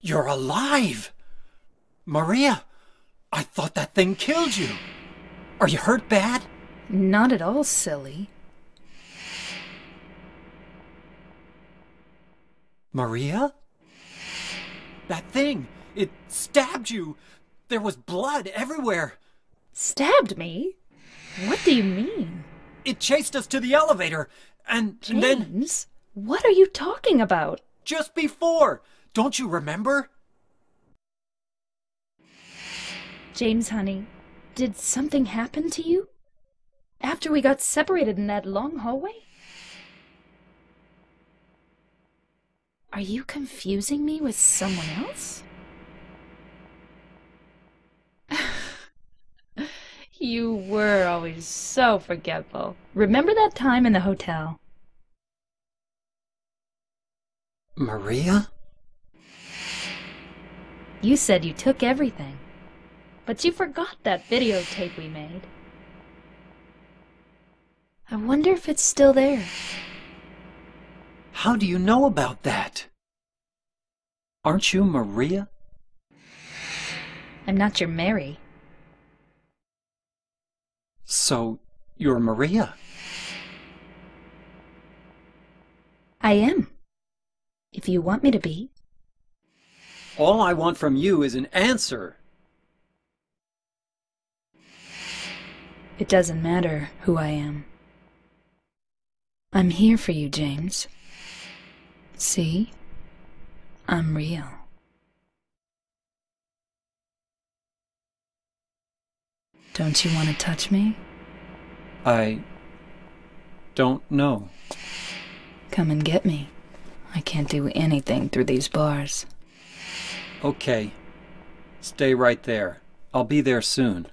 You're alive! Maria, I thought that thing killed you. Are you hurt bad? Not at all, silly. Maria? That thing, it stabbed you. There was blood everywhere. Stabbed me? What do you mean? It chased us to the elevator, and James, then. What are you talking about? Just before! Don't you remember? James, honey, did something happen to you? After we got separated in that long hallway? Are you confusing me with someone else? you were always so forgetful. Remember that time in the hotel? Maria? You said you took everything. But you forgot that videotape we made. I wonder if it's still there. How do you know about that? Aren't you Maria? I'm not your Mary. So, you're Maria? I am. If you want me to be. All I want from you is an answer. It doesn't matter who I am. I'm here for you, James. See? I'm real. Don't you want to touch me? I... don't know. Come and get me. I can't do anything through these bars. Okay. Stay right there. I'll be there soon.